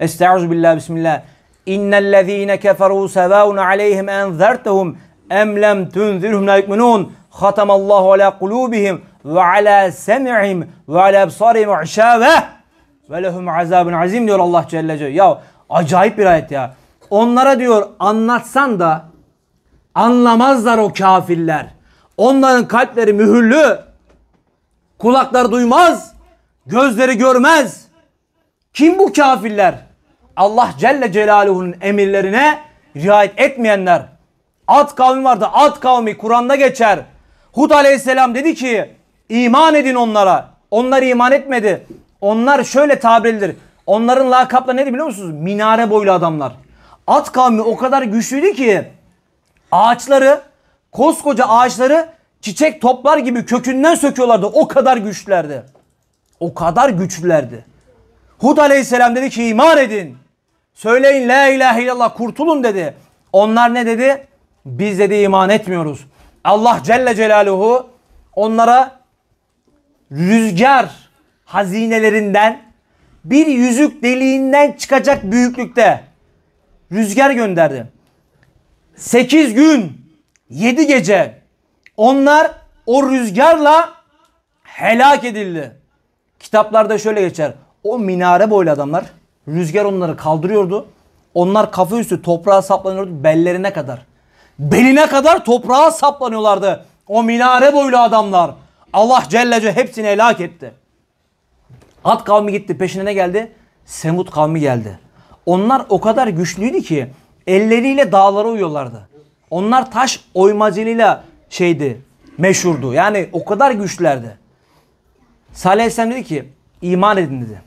Estaizu billah bismillah. İnnellezîne keferû sevâun aleyhim enzertehum em lem tunzirhum la yu'minun. Hatamallahu ala kulubihim ve ala sem'ihim ve ala absarihim işâve ve lehum azabun azim diyor Allah Celle Celle. Ya acayip bir ayet ya. Onlara diyor anlatsan da anlamazlar o kafirler. Onların kalpleri mühürlü. Kulakları duymaz. Gözleri görmez. Kim bu kafirler? Allah Celle Celaluhu'nun emirlerine riayet etmeyenler. Ad kavmi vardı. Ad kavmi Kur'an'da geçer. Hud aleyhisselam dedi ki iman edin onlara. Onlar iman etmedi. Onlar şöyle tabir edilir. Onların lakapları nedir biliyor musunuz? Minare boylu adamlar. At kavmi o kadar güçlüydü ki ağaçları koskoca ağaçları çiçek toplar gibi kökünden söküyorlardı. O kadar güçlerdi. O kadar güçlülerdi. Hud aleyhisselam dedi ki iman edin. Söyleyin la ilahe illallah kurtulun dedi. Onlar ne dedi? Biz dedi iman etmiyoruz. Allah Celle Celaluhu onlara rüzgar hazinelerinden bir yüzük deliğinden çıkacak büyüklükte rüzgar gönderdi. 8 gün 7 gece onlar o rüzgarla helak edildi. Kitaplarda şöyle geçer. O minare boylu adamlar Rüzgar onları kaldırıyordu. Onlar kafa üstü toprağa saplanıyordu bellerine kadar. Beline kadar toprağa saplanıyorlardı. O minare boylu adamlar. Allah Celle Celle hepsini helak etti. At kavmi gitti peşine ne geldi? Semut kavmi geldi. Onlar o kadar güçlüydü ki elleriyle dağlara uyuyorlardı. Onlar taş oymacılığıyla şeydi meşhurdu. Yani o kadar güçlerdi. Salih Aleyhisselam dedi ki iman edin dedi.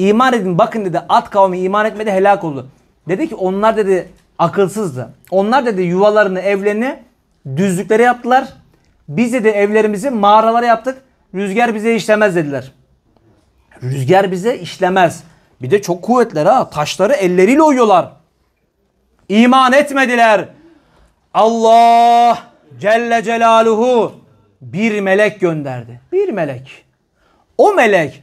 İman edin bakın dedi. At kavmi iman etmedi helak oldu. Dedi ki onlar dedi akılsızdı. Onlar dedi yuvalarını, evlerini düzlüklere yaptılar. Biz de evlerimizi mağaralara yaptık. Rüzgar bize işlemez dediler. Rüzgar bize işlemez. Bir de çok kuvvetler ha. Taşları elleriyle oyuyorlar. İman etmediler. Allah Celle Celaluhu bir melek gönderdi. Bir melek. O melek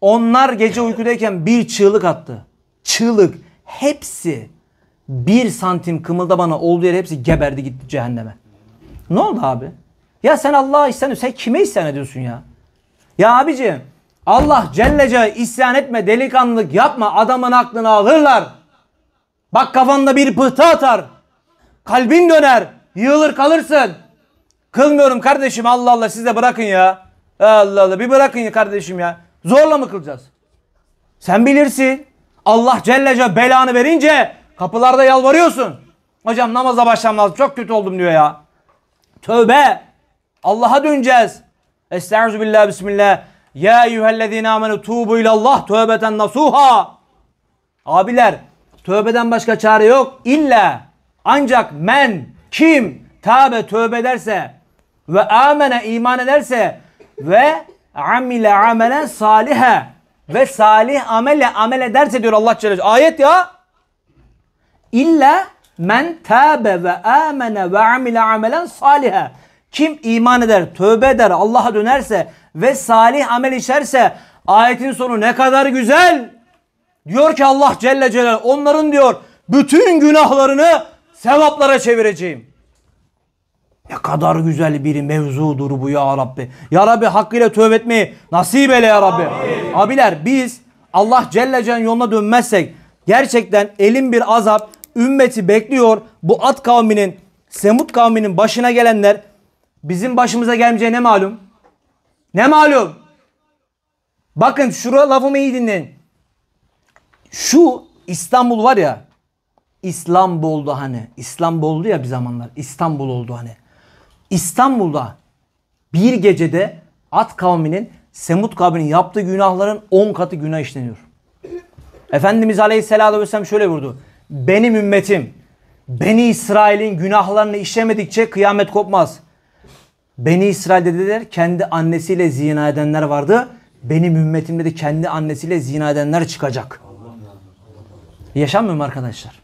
onlar gece uykudayken bir çığlık attı. Çığlık. Hepsi bir santim kımılda bana oldu yere hepsi geberdi gitti cehenneme. Ne oldu abi? Ya sen Allah'a isyan Sen kime isyan ediyorsun ya? Ya abiciğim Allah Celle Celle isyan etme delikanlılık yapma adamın aklını alırlar. Bak kafanda bir pıhtı atar. Kalbin döner. Yığılır kalırsın. Kılmıyorum kardeşim Allah Allah siz de bırakın ya. Allah Allah bir bırakın ya kardeşim ya. Zorla mı kılacağız? Sen bilirsin. Allah Cellece belanı verince kapılarda yalvarıyorsun. Hocam namaza başlamam lazım. Çok kötü oldum diyor ya. Tövbe. Allah'a döneceğiz. Estaizu billah bismillah. Ya eyyühellezine amenu tuğbu ilallah tövbeten nasuha. Abiler tövbeden başka çare yok. İlla ancak men kim tabe tövbe ederse ve amene iman ederse ve amile amelen salihe ve salih amele amel ederse diyor Allah Celle Ayet ya. İlla men tabe ve amene ve amile amelen salihe. Kim iman eder, tövbe eder, Allah'a dönerse ve salih amel işlerse ayetin sonu ne kadar güzel. Diyor ki Allah Celle Celal onların diyor bütün günahlarını sevaplara çevireceğim. Ne kadar güzel bir mevzudur bu ya Rabbi. Ya Rabbi hakkıyla tövbe etmeyi nasip eyle ya Rabbi. Amin. Abiler biz Allah Celle Celle'nin yoluna dönmezsek gerçekten elin bir azap ümmeti bekliyor. Bu at kavminin Semut kavminin başına gelenler bizim başımıza gelmeyeceği ne malum? Ne malum? Bakın şura lafımı iyi dinleyin. Şu İstanbul var ya İslam İstanbul'du hani. İslam İstanbul'du ya bir zamanlar. İstanbul oldu hani. İstanbul'da bir gecede At kavminin Semut kavminin yaptığı günahların 10 katı günah işleniyor. Efendimiz Aleyhisselatü Vesselam şöyle vurdu. Benim ümmetim Beni İsrail'in günahlarını işlemedikçe kıyamet kopmaz. Beni İsrail dediler kendi annesiyle zina edenler vardı. Benim ümmetimde de kendi annesiyle zina edenler çıkacak. Yaşanmıyor mu arkadaşlar?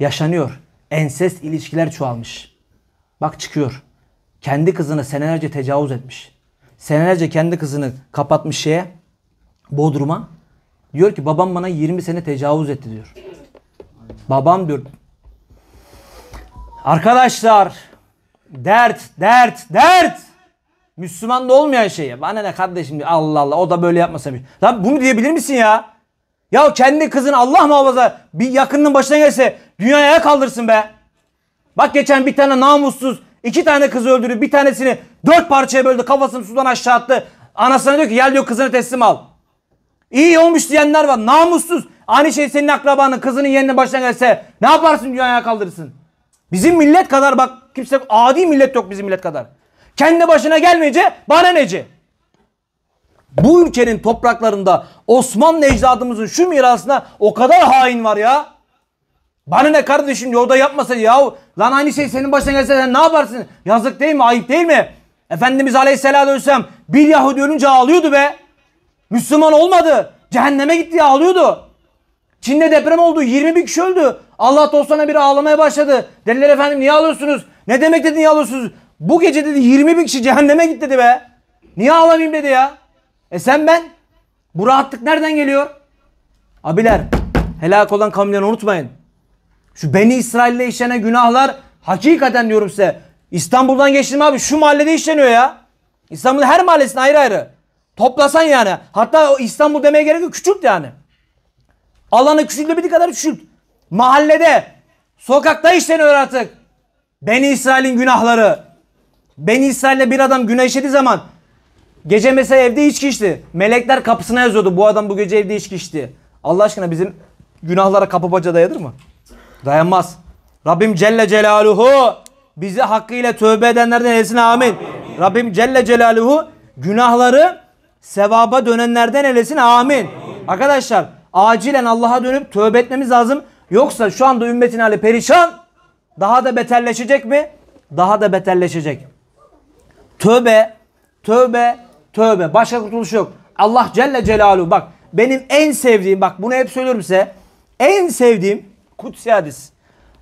Yaşanıyor. Ensest ilişkiler çoğalmış. Bak çıkıyor kendi kızını senelerce tecavüz etmiş. Senelerce kendi kızını kapatmış şeye Bodrum'a. Diyor ki babam bana 20 sene tecavüz etti diyor. Babam diyor. Arkadaşlar dert dert dert. Müslüman da olmayan şey. Bana ne kardeşim diyor. Allah Allah o da böyle yapmasa bir. Lan bunu diyebilir misin ya? Ya kendi kızın Allah muhafaza bir yakınının başına gelse dünyaya kaldırsın be. Bak geçen bir tane namussuz İki tane kızı öldürüp bir tanesini dört parçaya böldü. Kafasını sudan aşağı attı. Anasına diyor ki gel diyor kızını teslim al. İyi olmuş diyenler var. Namussuz. Aynı şey senin akrabanın kızının yerine başına gelse ne yaparsın dünyaya kaldırırsın. Bizim millet kadar bak kimse adi millet yok bizim millet kadar. Kendi başına gelmeyece bana nece. Bu ülkenin topraklarında Osmanlı ecdadımızın şu mirasına o kadar hain var ya. Bana ne kardeşim diyor, yolda yapmasa ya lan aynı şey senin başına gelse sen ne yaparsın? Yazık değil mi? Ayıp değil mi? Efendimiz Aleyhisselatü Vesselam bir Yahudi ölünce ağlıyordu be. Müslüman olmadı. Cehenneme gitti ya ağlıyordu. Çin'de deprem oldu. 20 bin kişi öldü. Allah dostlarına biri ağlamaya başladı. Dediler efendim niye ağlıyorsunuz? Ne demek dedi niye ağlıyorsunuz? Bu gece dedi 20 bin kişi cehenneme gitti dedi be. Niye ağlamayayım dedi ya. E sen ben. Bu rahatlık nereden geliyor? Abiler helak olan kavimlerini unutmayın. Şu Beni İsrail'le işlenen günahlar hakikaten diyorum size İstanbul'dan geçtim abi şu mahallede işleniyor ya. İstanbul'un her mahallesini ayrı ayrı. Toplasan yani. Hatta İstanbul demeye gerek yok. Küçült yani. Alanı küçültebildiği kadar küçült. Mahallede, sokakta işleniyor artık. Beni İsrail'in günahları. Beni İsrail'le bir adam günah işlediği zaman gece mesela evde içki içti. Melekler kapısına yazıyordu. Bu adam bu gece evde içki içti. Allah aşkına bizim günahlara kapı baca dayadır mı? Dayanmaz. Rabbim Celle Celaluhu bizi hakkıyla tövbe edenlerden eylesin amin. amin. Rabbim Celle Celaluhu günahları sevaba dönenlerden eylesin amin. amin. Arkadaşlar acilen Allah'a dönüp tövbe etmemiz lazım. Yoksa şu anda ümmetin hali perişan. Daha da beterleşecek mi? Daha da beterleşecek. Tövbe, tövbe, tövbe. Başka kurtuluş yok. Allah Celle Celaluhu bak benim en sevdiğim bak bunu hep söylüyorum size. En sevdiğim Kutsi hadis.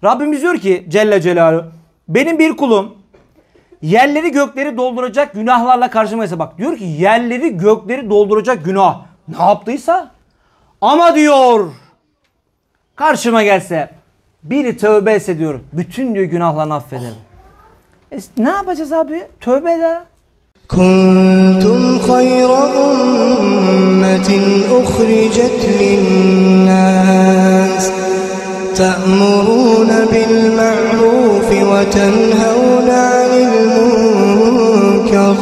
Rabbimiz diyor ki Celle Celaluhu. Benim bir kulum yerleri gökleri dolduracak günahlarla karşıma bak. Diyor ki yerleri gökleri dolduracak günah. Ne yaptıysa ama diyor karşıma gelse biri tövbe etse diyor bütün diyor günahlarını affederim. E, ne yapacağız abi? Tövbe de. Kuntum hayra ummetin uhricet lin تأمرون بالمعروف وتنهون عن المنكر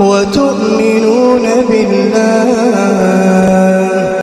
وتؤمنون بالله